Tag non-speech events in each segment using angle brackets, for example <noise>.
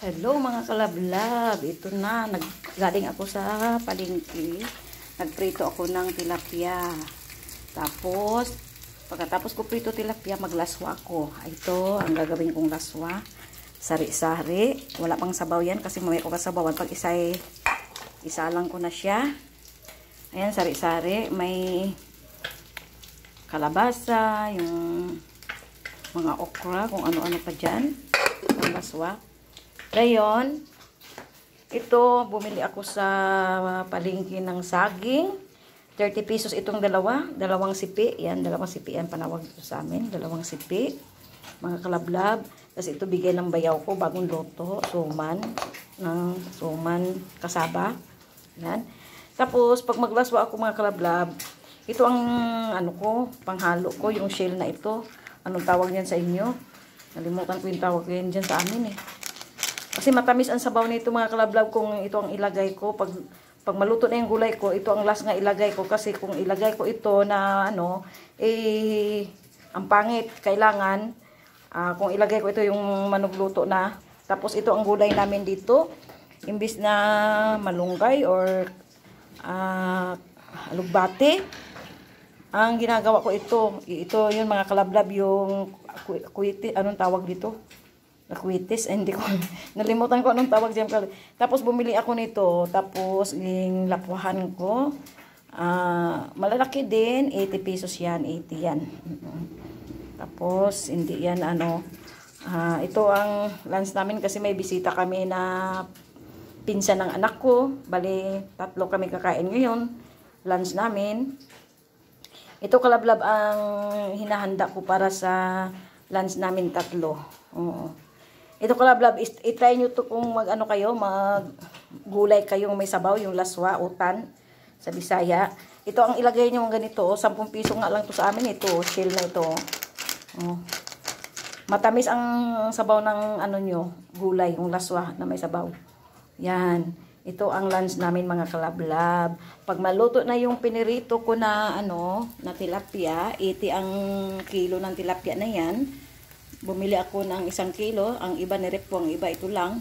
Hello mga kalablab. Ito na, naggaling ako sa palengke. Nagprito ako ng tilapia. Tapos, pagkatapos ko prito tilapia, maglaswa ako. Ito ang gagawin kong laswa. Sari-sari. Wala pang sabaw yan kasi mamaya ko kasabawan. Pag isay, eh, isa lang ko na siya. Ayan, sari-sari. May kalabasa, yung mga okra, kung ano-ano pa dyan. laswa. Ngayon, ito, bumili ako sa palingki ng saging. 30 pesos itong dalawa. Dalawang sipi. Yan, dalawang sipi. Yan, panawag ito sa amin. Dalawang sipi. Mga kalablab. Tapos ito bigay ng bayaw ko, bagong loto. Suman. Ng suman kasaba. Yan. Tapos, pag maglaswa ako mga kalablab, ito ang, ano ko, panghalo ko, yung shell na ito. Anong tawag niyan sa inyo? Nalimutan ko yung tawag yan dyan sa amin eh. Kasi matamis ang sabaw nito mga kalablab kung ito ang ilagay ko. Pag, pag maluto na yung gulay ko, ito ang last nga ilagay ko. Kasi kung ilagay ko ito na ano, eh, ang pangit. Kailangan, uh, kung ilagay ko ito yung manugluto na. Tapos ito ang gulay namin dito. Imbis na malunggay or uh, alugbate. Ang ginagawa ko ito, ito yun mga kalablab, yung kuwiti, anong tawag dito? Lakwitis, eh, hindi ko, <laughs> nalimutan ko anong tawag dyan. Tapos bumili ako nito, tapos yung lakwahan ko, uh, malalaki din, 80 pesos yan, 80 yan. Tapos, hindi yan ano, uh, ito ang lunch namin kasi may bisita kami na pinsan ng anak ko. Bali, tatlo kami kakain ngayon, lunch namin. Ito kalablab ang hinahanda ko para sa lunch namin tatlo. Oo. Ito kalablab, itry nyo to kung mag ano kayo, mag gulay kayong may sabaw, yung laswa, utan, sa Bisaya. Ito ang ilagay nyo ganito, oh, 10 piso nga lang to sa amin, ito, oh, shell na ito. Oh. oh. Matamis ang sabaw ng ano nyo, gulay, yung laswa na may sabaw. Yan. Ito ang lunch namin mga kalablab. Pag maluto na yung pinirito ko na ano, na tilapia, 80 ang kilo ng tilapia na yan. Bumili ako ng isang kilo. Ang iba nirep po. Ang iba ito lang.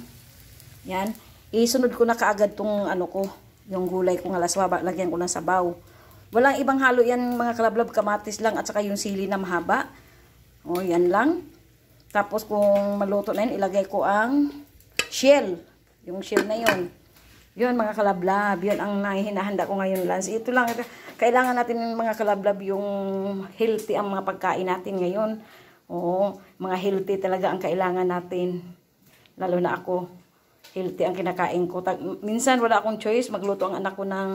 Yan. Isunod ko na kaagad tong ano ko. Yung gulay ko nga laswa. Lagyan ko ng sabaw. Walang ibang halo yan mga kalablab. Kamatis lang at saka yung sili na mahaba. O yan lang. Tapos kung maluto na yun, ilagay ko ang shell. Yung shell na yun. Yun mga kalablab, yun ang hinahanda ko ngayon lunch. Ito lang, ito. kailangan natin mga kalablab yung healthy ang mga pagkain natin ngayon. Oo, mga healthy talaga ang kailangan natin. Lalo na ako, healthy ang kinakain ko. Tag minsan wala akong choice, magluto ang anak ko ng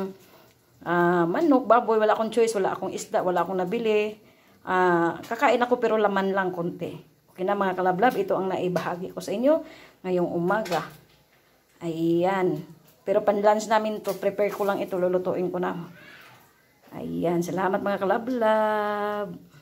uh, manok, baboy, wala akong choice, wala akong isda, wala akong nabili. Uh, kakain ako pero laman lang konti. Okay na mga kalablab, ito ang naibahagi ko sa inyo ngayong umaga. Ayan. Pero pan-lunch namin to, prepare ko lang ito, lulutuin ko na. Ayan, salamat mga kalablab.